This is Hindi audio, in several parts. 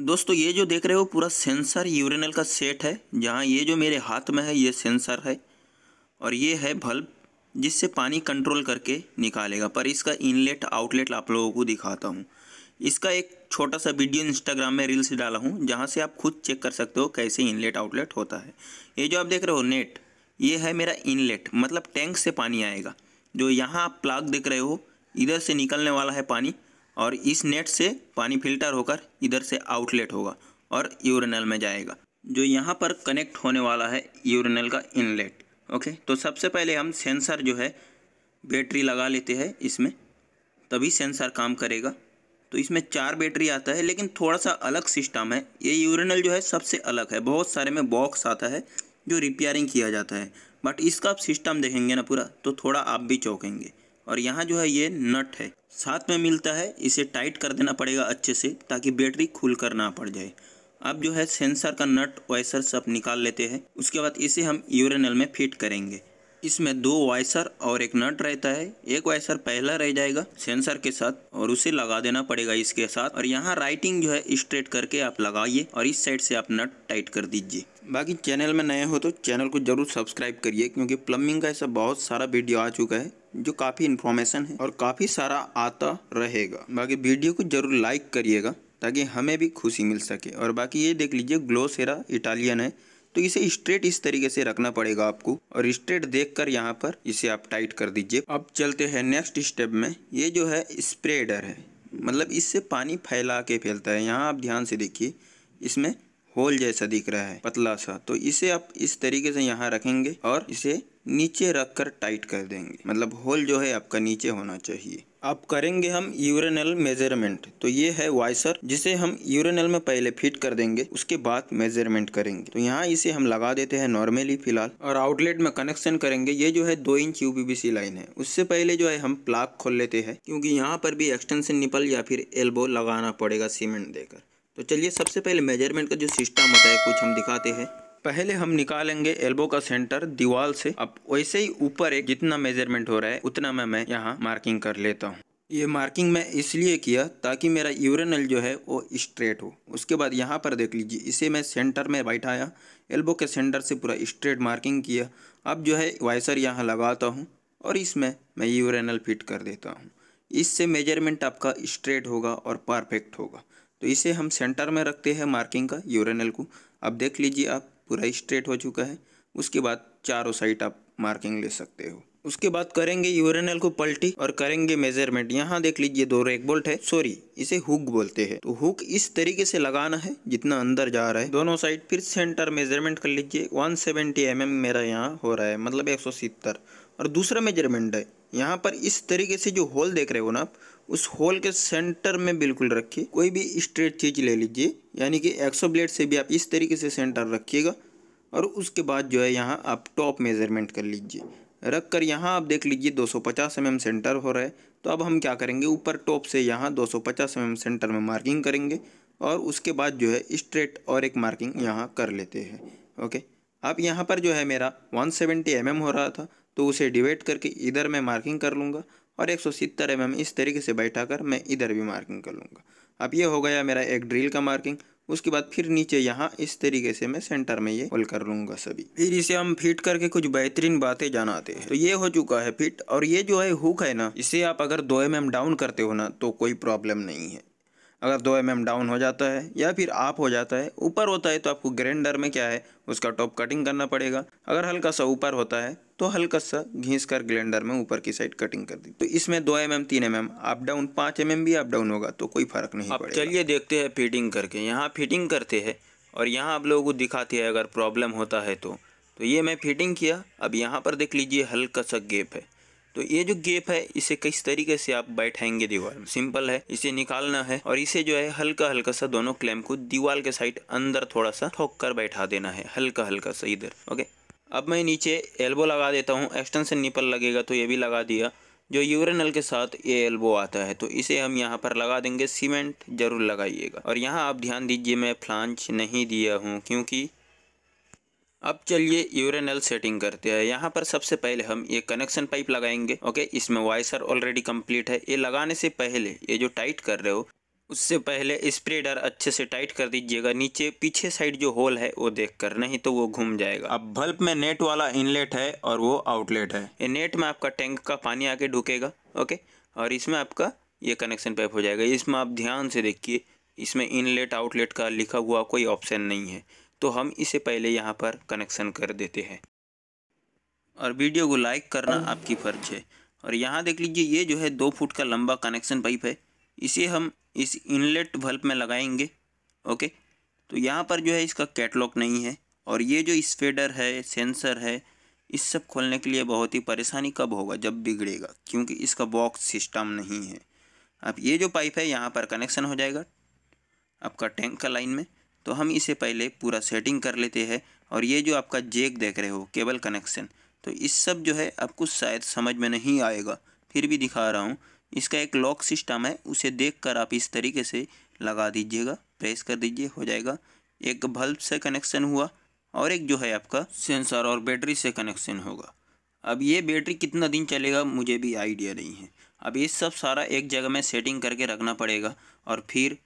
दोस्तों ये जो देख रहे हो पूरा सेंसर यूरिनल का सेट है जहाँ ये जो मेरे हाथ में है ये सेंसर है और ये है बल्ब जिससे पानी कंट्रोल करके निकालेगा पर इसका इनलेट आउटलेट आप लोगों को दिखाता हूँ इसका एक छोटा सा वीडियो इंस्टाग्राम में रील्स डाला हूँ जहाँ से आप खुद चेक कर सकते हो कैसे इनलेट आउटलेट होता है ये जो आप देख रहे हो नेट ये है मेरा इनलेट मतलब टैंक से पानी आएगा जो यहाँ आप प्लाग देख रहे हो इधर से निकलने वाला है पानी और इस नेट से पानी फिल्टर होकर इधर से आउटलेट होगा और यूरिनल में जाएगा जो यहाँ पर कनेक्ट होने वाला है यूरिनल का इनलेट ओके तो सबसे पहले हम सेंसर जो है बैटरी लगा लेते हैं इसमें तभी सेंसर काम करेगा तो इसमें चार बैटरी आता है लेकिन थोड़ा सा अलग सिस्टम है ये यूरिनल जो है सबसे अलग है बहुत सारे में बॉक्स आता है जो रिपेयरिंग किया जाता है बट इसका आप सिस्टम देखेंगे ना पूरा तो थोड़ा आप भी चौंकेंगे और यहाँ जो है ये नट है साथ में मिलता है इसे टाइट कर देना पड़ेगा अच्छे से ताकि बैटरी खुल कर ना पड़ जाए अब जो है सेंसर का नट वाइसर सब निकाल लेते हैं उसके बाद इसे हम यूरेनल में फिट करेंगे इसमें दो वाइसर और एक नट रहता है एक वाइसर पहला रह जाएगा सेंसर के साथ और उसे लगा देना पड़ेगा इसके साथ और यहाँ राइटिंग जो है स्ट्रेट करके आप लगाइए और इस साइड से आप नट टाइट कर दीजिए बाकी चैनल में नए हो तो चैनल को जरूर सब्सक्राइब करिए क्योंकि प्लम्बिंग का ऐसा बहुत सारा वीडियो आ चुका है जो काफ़ी इन्फॉर्मेशन है और काफ़ी सारा आता रहेगा बाकी वीडियो को ज़रूर लाइक करिएगा ताकि हमें भी खुशी मिल सके और बाकी ये देख लीजिए ग्लोसेरा इटालियन है तो इसे स्ट्रेट इस तरीके से रखना पड़ेगा आपको और स्ट्रेट देखकर यहाँ पर इसे आप टाइट कर दीजिए अब चलते हैं नेक्स्ट स्टेप में ये जो है स्प्रेडर है मतलब इससे पानी फैला के फैलता है यहाँ आप ध्यान से देखिए इसमें होल जैसा दिख रहा है पतला सा तो इसे आप इस तरीके से यहाँ रखेंगे और इसे नीचे रख कर टाइट कर देंगे मतलब होल जो है आपका नीचे होना चाहिए अब करेंगे हम यूरेनल मेजरमेंट तो ये है वाइसर जिसे हम यूरेनल में पहले फिट कर देंगे उसके बाद मेजरमेंट करेंगे तो यहाँ इसे हम लगा देते हैं नॉर्मली फिलहाल और आउटलेट में कनेक्शन करेंगे ये जो है दो इंच यूबीबीसी लाइन है उससे पहले जो है हम प्लाक खोल लेते हैं क्योंकि यहाँ पर भी एक्सटेंशन निपल या फिर एल्बो लगाना पड़ेगा सीमेंट देकर तो चलिए सबसे पहले मेजरमेंट का जो सिस्टम होता है कुछ हम दिखाते हैं पहले हम निकालेंगे एल्बो का सेंटर दीवार से अब वैसे ही ऊपर एक जितना मेजरमेंट हो रहा है उतना मैं मैं यहाँ मार्किंग कर लेता हूँ ये मार्किंग मैं इसलिए किया ताकि मेरा यूरेनल जो है वो स्ट्रेट हो उसके बाद यहाँ पर देख लीजिए इसे मैं सेंटर में बैठाया एल्बो के सेंटर से पूरा स्ट्रेट मार्किंग किया अब जो है वाइसर यहाँ लगाता हूँ और इसमें मैं यूरेनल फिट कर देता हूँ इससे मेजरमेंट आपका स्ट्रेट होगा और परफेक्ट होगा तो इसे हम सेंटर में रखते हैं मार्किंग का यूरेनल को अब देख लीजिए आप पूरा स्ट्रेट हो चुका है उसके बाद चारों साइड आप मार्किंग ले सकते हो उसके बाद करेंगे यूरेनल को पलटी और करेंगे मेजरमेंट यहाँ देख लीजिए दो रेक बोल्ट है सॉरी इसे हुक बोलते हैं तो हुक इस तरीके से लगाना है जितना अंदर जा रहा है दोनों साइड फिर सेंटर मेजरमेंट कर लीजिए 170 सेवेंटी mm मेरा यहाँ हो रहा है मतलब एक और दूसरा मेजरमेंट है यहाँ पर इस तरीके से जो होल देख रहे हो ना आप उस होल के सेंटर में बिल्कुल रखिए कोई भी स्ट्रेट चीज ले लीजिए यानी कि एक्सो ब्लेड से भी आप इस तरीके से सेंटर रखिएगा और उसके बाद जो है यहाँ आप टॉप मेजरमेंट कर लीजिए रख कर यहाँ आप देख लीजिए 250 एम mm सेंटर हो रहा है तो अब हम क्या करेंगे ऊपर टॉप से यहाँ 250 एम mm सेंटर में मार्किंग करेंगे और उसके बाद जो है स्ट्रेट और एक मार्किंग यहाँ कर लेते हैं ओके अब यहाँ पर जो है मेरा 170 सेवेंटी mm हो रहा था तो उसे डिवाइड करके इधर मैं मार्किंग कर लूँगा और एक सौ mm इस तरीके से बैठा कर मैं इधर भी मार्किंग कर लूँगा अब ये हो गया मेरा एक ड्रिल का मार्किंग उसके बाद फिर नीचे यहाँ इस तरीके से मैं सेंटर में ये होल कर लूंगा सभी फिर इसे हम फिट करके कुछ बेहतरीन बातें जानाते हैं तो ये हो चुका है फिट और ये जो है हुक है ना इसे आप अगर दो एम डाउन करते हो ना तो कोई प्रॉब्लम नहीं है अगर दो एम mm डाउन हो जाता है या फिर आप हो जाता है ऊपर होता है तो आपको ग्रैंडर में क्या है उसका टॉप कटिंग करना पड़ेगा अगर हल्का सा ऊपर होता है तो हल्का सा घींच कर ग्लेंडर में ऊपर की साइड कटिंग कर दी तो इसमें दो एम एम तीन एम एम अप डाउन पाँच एम एम भी अप डाउन होगा तो कोई फर्क नहीं अब चलिए देखते हैं फिटिंग करके यहाँ फिटिंग करते हैं और यहाँ आप लोगों को दिखाती है अगर प्रॉब्लम होता है तो तो ये मैं फिटिंग किया अब यहाँ पर देख लीजिए हल्का सा गेप है तो ये जो गेप है इसे किस तरीके से आप बैठाएंगे दीवार में सिंपल है इसे निकालना है और इसे जो है हल्का हल्का सा दोनों क्लैम को दीवार के साइड अंदर थोड़ा सा ठोक कर बैठा देना है हल्का हल्का सा इधर ओके अब मैं नीचे एल्बो लगा देता हूँ एक्सटेंशन निपल लगेगा तो ये भी लगा दिया जो यूरेनल के साथ ये एल्बो आता है तो इसे हम यहाँ पर लगा देंगे सीमेंट जरूर लगाइएगा और यहाँ आप ध्यान दीजिए मैं फ्लांच नहीं दिया हूँ क्योंकि अब चलिए यूरेनल सेटिंग करते हैं यहाँ पर सबसे पहले हम ये कनेक्शन पाइप लगाएंगे ओके इसमें वाइसर ऑलरेडी कंप्लीट है ये लगाने से पहले ये जो टाइट कर रहे हो उससे पहले स्प्रेडर अच्छे से टाइट कर दीजिएगा नीचे पीछे साइड जो होल है वो देखकर नहीं तो वो घूम जाएगा अब बल्ब में नेट वाला इनलेट है और वो आउटलेट है ये नेट में आपका टैंक का पानी आके ढुकेगा ओके और इसमें आपका ये कनेक्शन पाइप हो जाएगा इसमें आप ध्यान से देखिए इसमें इनलेट आउटलेट का लिखा हुआ कोई ऑप्शन नहीं है तो हम इसे पहले यहाँ पर कनेक्शन कर देते हैं और वीडियो को लाइक करना आपकी फर्ज है और यहाँ देख लीजिए ये जो है दो फुट का लंबा कनेक्शन पाइप है इसे हम इस इनलेट वल्ब में लगाएंगे ओके तो यहाँ पर जो है इसका कैटलॉग नहीं है और ये जो स्पेडर है सेंसर है इस सब खोलने के लिए बहुत ही परेशानी कब होगा जब बिगड़ेगा क्योंकि इसका बॉक्स सिस्टम नहीं है अब ये जो पाइप है यहाँ पर कनेक्शन हो जाएगा आपका टैंक का लाइन में तो हम इसे पहले पूरा सेटिंग कर लेते हैं और ये जो आपका जेक देख रहे हो केबल कनेक्शन तो इस सब जो है आपको शायद समझ में नहीं आएगा फिर भी दिखा रहा हूँ इसका एक लॉक सिस्टम है उसे देखकर आप इस तरीके से लगा दीजिएगा प्रेस कर दीजिए हो जाएगा एक बल्ब से कनेक्शन हुआ और एक जो है आपका सेंसर और बैटरी से कनेक्शन होगा अब ये बैटरी कितना दिन चलेगा मुझे भी आइडिया नहीं है अब ये सब सारा एक जगह में सेटिंग करके रखना पड़ेगा और फिर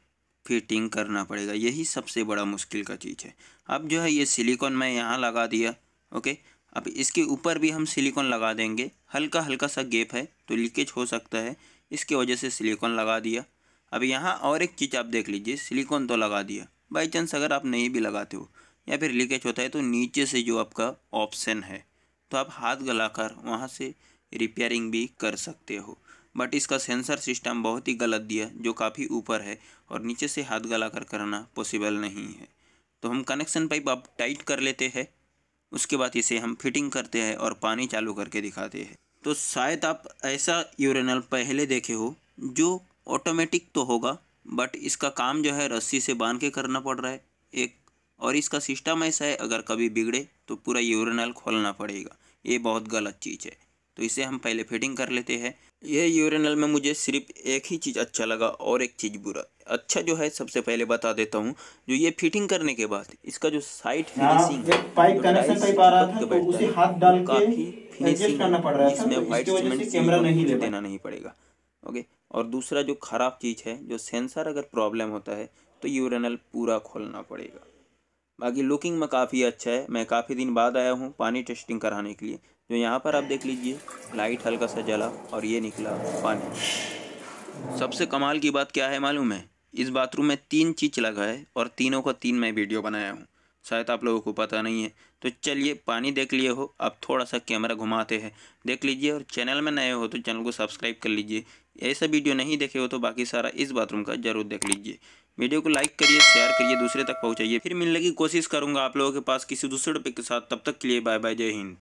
फिटिंग करना पड़ेगा यही सबसे बड़ा मुश्किल का चीज़ है अब जो है ये सिलिकॉन मैं यहाँ लगा दिया ओके अब इसके ऊपर भी हम सिलिकॉन लगा देंगे हल्का हल्का सा गेप है तो लीकेज हो सकता है इसकी वजह से सिलिकॉन लगा दिया अब यहाँ और एक चीज़ आप देख लीजिए सिलिकॉन तो लगा दिया बाई चांस अगर आप नहीं भी लगाते हो या फिर लीकेज होता है तो नीचे से जो आपका ऑप्शन है तो आप हाथ गलाकर वहाँ से रिपेयरिंग भी कर सकते हो बट इसका सेंसर सिस्टम बहुत ही गलत दिया जो काफ़ी ऊपर है और नीचे से हाथ गला कर करना पॉसिबल नहीं है तो हम कनेक्शन पाइप आप टाइट कर लेते हैं उसके बाद इसे हम फिटिंग करते हैं और पानी चालू करके दिखाते हैं तो शायद आप ऐसा यूरेनल पहले देखे हो जो ऑटोमेटिक तो होगा बट इसका काम जो है रस्सी से बांध के करना पड़ रहा है एक और इसका सिस्टम ऐसा है अगर कभी बिगड़े तो पूरा यूरेनल खोलना पड़ेगा ये बहुत गलत चीज़ है तो इसे हम पहले फिटिंग कर लेते हैं यह यूरेनल में मुझे सिर्फ एक ही चीज़ अच्छा लगा और एक चीज़ बुरा अच्छा जो है सबसे पहले बता देता हूँ जो ये फिटिंग करने के बाद इसका जो side finishing pipe connection pipe आ रहा था तो उसे हाथ डाल के फिनिशिंग इसमें सीमेंट कैमरा नहीं देना नहीं पड़ेगा ओके और दूसरा जो ख़राब चीज़ है जो सेंसर अगर प्रॉब्लम होता है तो यूरेनल पूरा खोलना पड़ेगा बाकी लुकिंग में काफ़ी अच्छा है मैं काफ़ी दिन बाद आया हूँ पानी टेस्टिंग कराने के लिए जो तो यहाँ पर आप देख लीजिए लाइट हल्का सा जला और ये निकला पानी सबसे कमाल की बात क्या है मालूम है इस बाथरूम में तीन चीज लगा है और तीनों का तीन मैं वीडियो बनाया हूँ शायद आप लोगों को पता नहीं है तो चलिए पानी देख लिए हो अब थोड़ा सा कैमरा घुमाते हैं देख लीजिए और चैनल में नए हो तो चैनल को सब्सक्राइब कर लीजिए ऐसा वीडियो नहीं देखे हो तो बाकी सारा इस बाथरूम का जरूर देख लीजिए वीडियो को लाइक करिए शेयर करिए दूसरे तक पहुँचाइए फिर मिलने की कोशिश करूँगा आप लोगों के पास किसी दूसरे टॉपिक के साथ तब तक के लिए बाय बाय जय हिंद